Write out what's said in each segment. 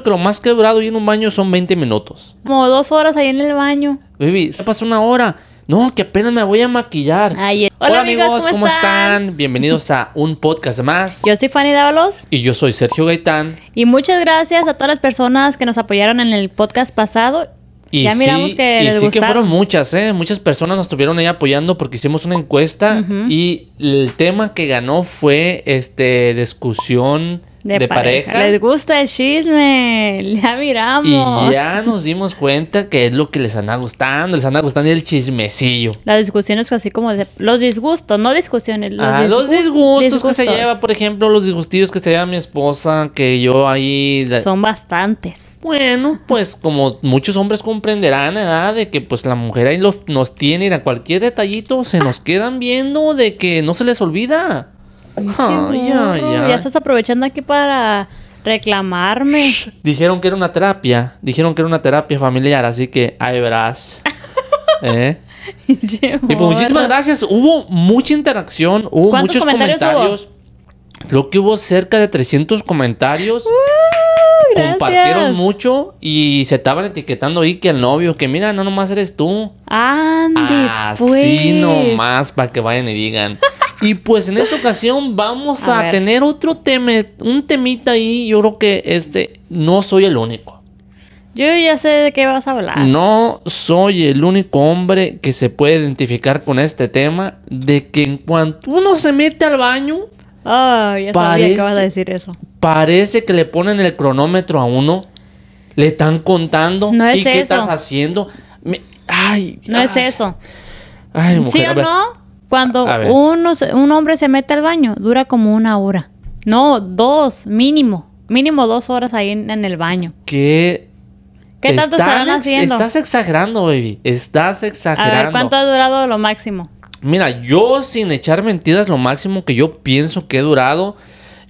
que lo más que durado y en un baño son 20 minutos. Como dos horas ahí en el baño. Baby, se pasó una hora. No, que apenas me voy a maquillar. Eh. hola, amigos, ¿cómo, están? Bienvenidos a un podcast más. Yo soy Fanny Dávalos. Y yo soy Sergio Gaitán. Y muchas gracias a todas las personas que nos apoyaron en el podcast pasado. Y ya miramos que y sí que fueron muchas, ¿eh? Muchas personas nos estuvieron ahí apoyando porque hicimos una encuesta y el tema que ganó fue este discusión de, pareja. Les gusta el chisme, ya miramos. Y ya nos dimos cuenta que es lo que les anda gustando, les anda gustando el chismecillo. La discusión es así como de, los disgustos, no discusiones. Los, ah, disgustos, que se lleva, por ejemplo, los disgustillos que se lleva mi esposa, que yo ahí... Son bastantes. Bueno, pues como muchos hombres comprenderán, ¿verdad? ¿eh? Ah, de que pues la mujer ahí nos tiene, a cualquier detallito se nos quedan viendo de que no se les olvida ya, estás aprovechando aquí para reclamarme. Dijeron que era una terapia. Dijeron que era una terapia familiar, así que ahí verás. ¿Eh? y pues muchísimas gracias. Hubo mucha interacción, hubo muchos comentarios. Creo que hubo cerca de 300 comentarios. Uh, Compartieron mucho y se estaban etiquetando ahí que el novio, que mira, no nomás eres tú. Andy, Así pues. nomás para que vayan y digan. Y pues en esta ocasión vamos a, tener otro tema, un temita ahí. Yo creo que este no soy el único. Yo ya sé de qué vas a hablar. No soy el único hombre que se puede identificar con este tema de que en cuanto uno se mete al baño, parece, que a decir eso. Parece que le ponen el cronómetro a uno, le están contando y qué estás haciendo. ay, no es eso. Ay, mujer, ¿Sí o no? Cuando uno, un hombre se mete al baño, dura como una hora. No, dos, mínimo. Mínimo dos horas ahí en, el baño. ¿Qué? ¿Qué tanto estarán haciendo? Estás exagerando, baby. Estás exagerando. ¿cuánto ha durado lo máximo? Mira, yo sin echar mentiras, lo máximo que yo pienso que he durado.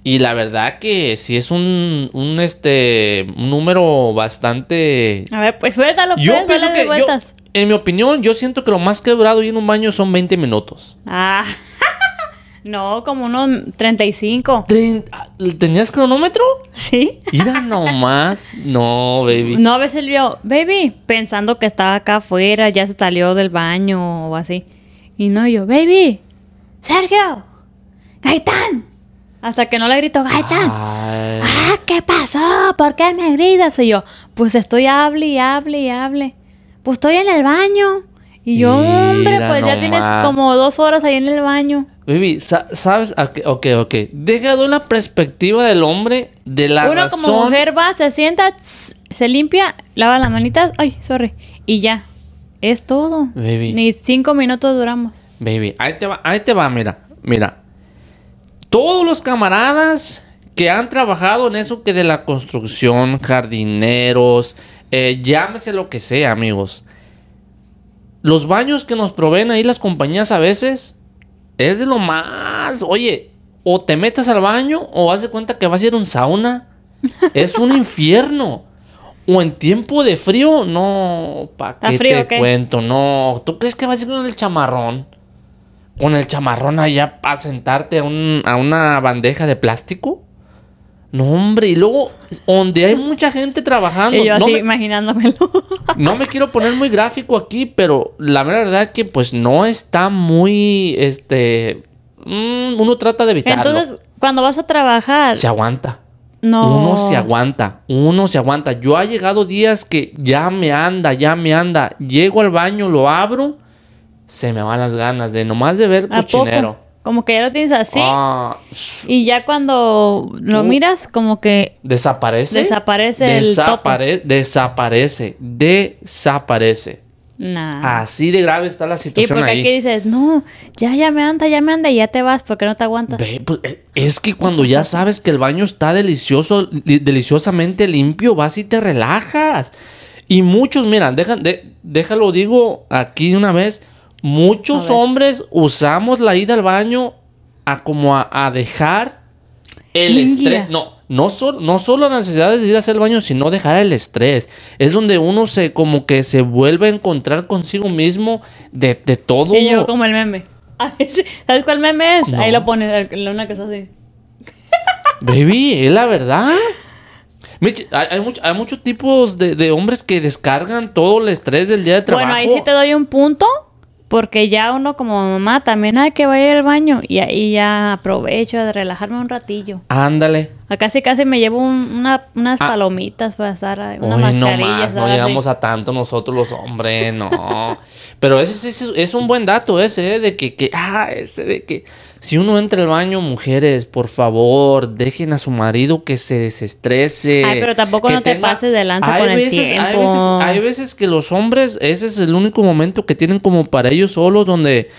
Y la verdad que si es un, un este número bastante. A ver, pues suéltalo, pues, en mi opinión, yo siento que lo más que durado ir en un baño son 20 minutos. Ah. No, como unos 35. Ah, ¿Tenías cronómetro? Sí. Mira nomás. No, baby. No, a veces yo, baby, pensando que estaba acá afuera, ya se salió del baño o así. Y no, yo, baby, Sergio, Gaitán. Hasta que no le grito, Gaitán. Ah, ¿qué pasó? ¿Por qué me gritas? Y yo, pues estoy hable y hable y hable pues estoy en el baño. Y yo, hombre, pues ya tienes como dos horas ahí en el baño. Baby, ¿sabes? Ok, ok. Deja de una perspectiva del hombre de la Uno como mujer va, se sienta, se limpia, lava las manitas, ay, sorry, y ya. Es todo. Baby. Ni cinco minutos duramos. Baby, ahí te va, ahí te va, mira, mira. Todos los camaradas que han trabajado en eso que de la construcción, jardineros, eh, llámese lo que sea, amigos. Los baños que nos proveen ahí las compañías a veces es de lo más. Oye, o te metas al baño o haz de cuenta que vas a ir a un sauna. Es un infierno. O en tiempo de frío, no, ¿pa' qué te cuento? No, ¿tú crees que vas a ir con el chamarrón? Con el chamarrón allá para sentarte a una bandeja de plástico. No, hombre, y luego, donde hay mucha gente trabajando. Y yo así imaginándomelo. no me quiero poner muy gráfico aquí, pero la verdad que pues no está muy, este, mm, uno trata de evitarlo. Entonces, cuando vas a trabajar... Se aguanta. No. Uno se aguanta, uno se aguanta. Yo ha llegado días que ya me anda, ya me anda. Llego al baño, lo abro, se me van las ganas de nomás de ver cochinero. Como que ya lo tienes así. Ah, y ya cuando lo miras, como que. Desaparece. Desaparece el. Desaparece. Desaparece. Así de grave está la situación. Y porque aquí dices, no, ya, ya me anda, ya me anda y ya te vas porque no te aguantas. Pues, eh, es que cuando ya sabes que el baño está delicioso, deliciosamente limpio, vas y te relajas. Y muchos, miran de, déjalo digo aquí una vez, Muchos hombres usamos la ida al baño a como a, dejar el estrés. No, no, solo no solo la necesidad de ir a hacer el baño, sino dejar el estrés. Es donde uno se como que se vuelve a encontrar consigo mismo de, todo. Y yo como el meme. ¿Sabes cuál meme es? Ahí lo pones, una cosa así. Baby, es la verdad. hay, hay, muchos tipos de, de, hombres que descargan todo el estrés del día de trabajo. Bueno, ahí sí te doy un punto porque ya uno como mamá también hay que ir al baño y ahí ya aprovecho de relajarme un ratillo. Ándale, casi casi me llevo unas ah. palomitas para estar eh, una No, no llegamos a tanto nosotros los hombres, no. Pero ese, es un buen dato ese, ¿eh? de que, ah, este de que si uno entra al baño, mujeres, por favor, dejen a su marido que se desestrese. Ay, pero tampoco no te pases de lanza con veces, el tiempo. Hay veces, que los hombres, ese es el único momento que tienen como para ellos solos donde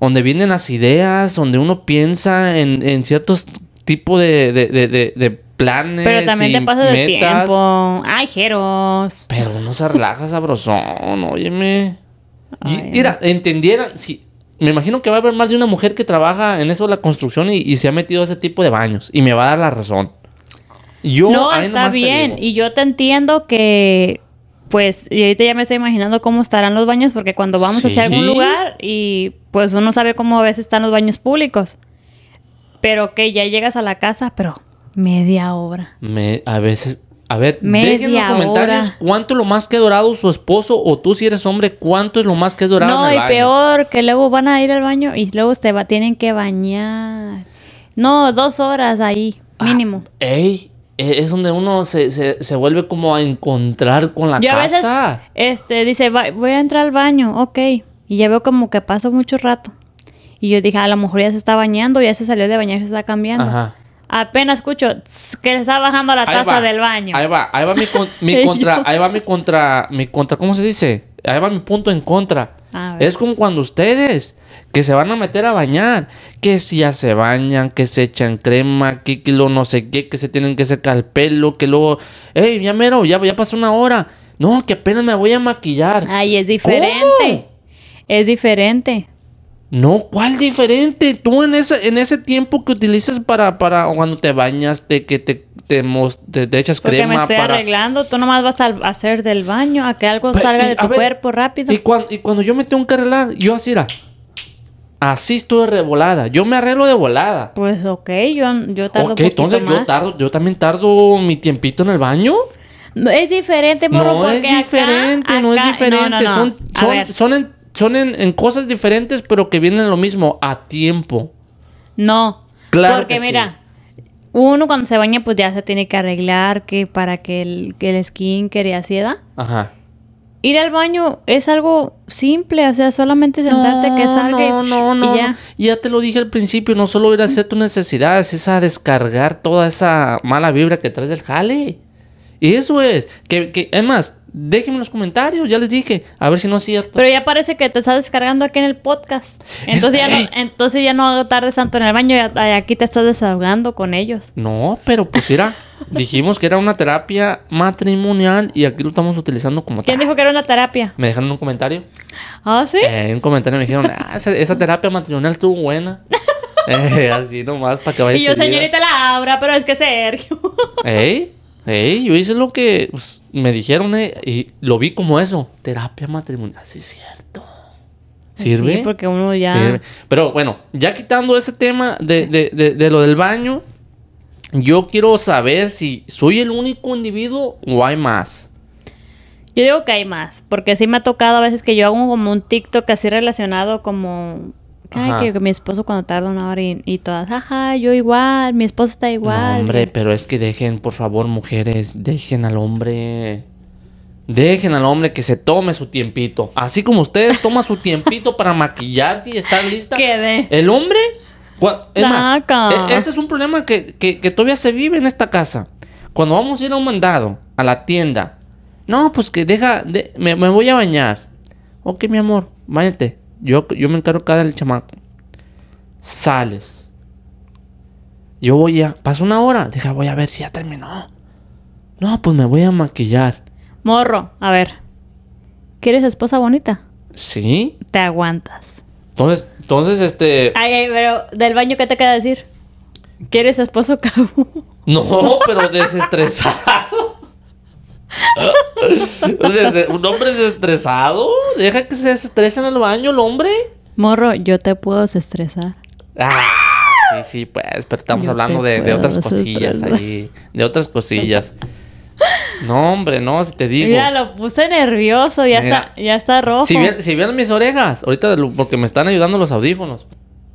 donde vienen las ideas, donde uno piensa en, ciertos tipo de, de, de, de planes. Pero también y te pasas metas. tiempo. Ay, Jeros. Pero uno se relaja sabrosón, óyeme. mira, entendieran, si, me imagino que va a haber más de una mujer que trabaja en eso de la construcción y, se ha metido a ese tipo de baños. Y me va a dar la razón. Yo, no, está bien. Y yo te entiendo que pues, y ahorita ya me estoy imaginando cómo estarán los baños, porque cuando vamos hacia algún lugar y pues uno sabe cómo a veces están los baños públicos. Pero que ya llegas a la casa, pero media hora. a veces, a ver, me dejen los comentarios cuánto es lo más que dorado su esposo o tú si eres hombre, cuánto es lo más que dorado. No, y peor, que luego van a ir al baño y luego se va, tienen que bañar. No, dos horas ahí, ah, mínimo. ¡Ey! E, es donde uno se, se, se, vuelve como a encontrar con la casa. este, dice, voy a entrar al baño, ok. Y ya veo como que pasó mucho rato. Y yo dije, a lo mejor ya se está bañando, ya se salió de bañar, se está cambiando. Ajá. Apenas escucho que le está bajando la taza del baño. Ahí va, ahí va mi, contra, ahí va mi contra, mi contra, ¿cómo se dice? Ahí va mi punto en contra. Es como cuando ustedes que se van a meter a bañar, que si ya se bañan, que se echan crema, que, lo no sé qué, que se tienen que secar el pelo, que luego, hey, ya mero, ya, ya pasó una hora. No, que apenas me voy a maquillar. Ay, es diferente. Es diferente. No, ¿cuál diferente? Tú en ese, en ese tiempo que utilizas para, para cuando te bañas, de que te, te, te, echas crema. Me estoy arreglando, tú nomás vas a hacer del baño, a que algo salga de tu cuerpo rápido. Y, y cuando yo me tengo que arreglar, yo así era. Así estoy revolada. Yo me arreglo de volada. Pues ok, yo, yo tardo entonces yo tardo, yo también tardo mi tiempito en el baño. No es diferente, morro, no es diferente, no es diferente, Son, son, son son en, cosas diferentes, pero que vienen lo mismo, a tiempo. No. Claro. Porque mira, uno cuando se baña pues ya se tiene que arreglar que para que el, skin el skin así Ajá. Ir al baño es algo simple, o sea, solamente sentarte que salga algo y, ya. Ya te lo dije al principio, no solo ir a hacer tus necesidades, es a descargar toda esa mala vibra que traes del jale. Y eso es, que, que es más, Déjenme en los comentarios, ya les dije, a ver si no es cierto. Pero ya parece que te estás descargando aquí en el podcast. Entonces, ya no, entonces ya no tardes tanto en el baño, aquí te estás desahogando con ellos. No, pero pues era, dijimos que era una terapia matrimonial y aquí lo estamos utilizando como ¿Quién dijo que era una terapia? Me dejaron un comentario. ¿Ah, sí? Eh, en un comentario me dijeron, ah, esa, terapia matrimonial estuvo buena. Eh, así nomás, para que vayas. Y yo, señorita Laura, pero es que Sergio. ¿Eh? yo hice lo que pues, me dijeron eh, y lo vi como eso, terapia matrimonial, ah, sí es cierto. ¿Sirve? Sí, porque uno ya... Pero bueno, ya quitando ese tema de, de, lo del baño, yo quiero saber si soy el único individuo o hay más. Yo digo que hay más, porque sí me ha tocado a veces que yo hago como un TikTok así relacionado como que mi esposo cuando tarda una hora y, todas, ajá, yo igual, mi esposo está igual. No, hombre, pero es que dejen, por favor, mujeres, dejen al hombre. Dejen al hombre que se tome su tiempito. Así como ustedes toman su tiempito para maquillarte y estar lista. Quede. El hombre. Es e, este es un problema que, que, todavía se vive en esta casa. Cuando vamos a ir a un mandado, a la tienda, no, pues que deja, me, voy a bañar. Ok, mi amor, bañate. Yo, me encargo cada del chamaco. Sales. Yo voy a. paso una hora. dije voy a ver si ya terminó. No, pues me voy a maquillar. Morro, a ver. ¿Quieres esposa bonita? Sí. Te aguantas. Entonces, entonces, este. Ay, ay, pero del baño, ¿qué te queda decir? ¿Quieres esposo cabo? No, pero desestresado. ¿Un hombre desestresado? deja que se estresen al baño el hombre. Morro, yo te puedo estresar Ah, sí, sí, pues, pero estamos hablando de, otras cosillas ahí. De otras cosillas. No, hombre, no, si te digo. Mira, lo puse nervioso, ya está, ya está rojo. Si vieron mis orejas, ahorita porque me están ayudando los audífonos.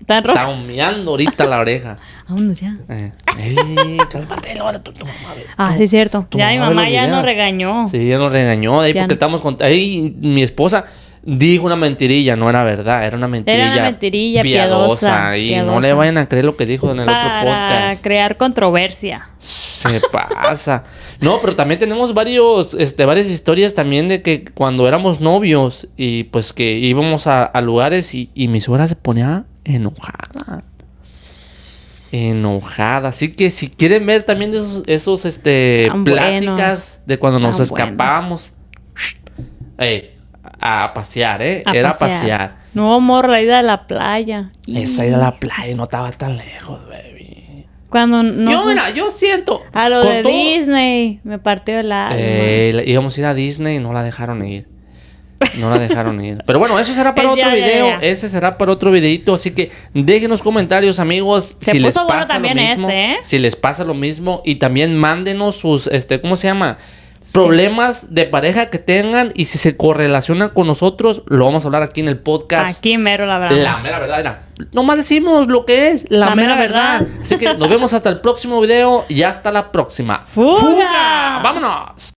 Está humeando ahorita la oreja. Vámonos ya. Eh, ey, cálmate, ahora tu, tu, mamá. ah, sí, es cierto. Ya mi mamá ya nos regañó. Sí, ya nos regañó. De ahí porque estamos con. Ahí mi esposa dijo una mentirilla, no era verdad, era una mentirilla. Era una mentirilla piadosa. y no le vayan a creer lo que dijo en el otro podcast. Para crear controversia. Se pasa. No, pero también tenemos varios, este, varias historias también de que cuando éramos novios y pues que íbamos a, a lugares y, y mi suegra se ponía enojada. Enojada. Así que si quieren ver también esos, este, ah, pláticas de cuando nos ah, escapamos eh, a pasear, ¿eh? Era pasear. pasear. No, morra, ida a la playa. Esa ida a la playa no estaba tan lejos, baby. Cuando no. Yo, yo siento. A lo de Disney. Me partió el eh, íbamos a ir a Disney y no la dejaron ir. No la dejaron ir. Pero bueno, eso será para otro video. Ese será para otro videito. Así que déjenos comentarios, amigos. si les pasa lo mismo. ¿eh? Si les pasa lo mismo. Y también mándenos sus, este, ¿cómo se llama? problemas de pareja que tengan y si se correlacionan con nosotros, lo vamos a hablar aquí en el podcast. Aquí mero la verdad. La mera verdad Nomás decimos lo que es, la, mera, verdad. Así que nos vemos hasta el próximo video y hasta la próxima. ¡Fuga! ¡Vámonos!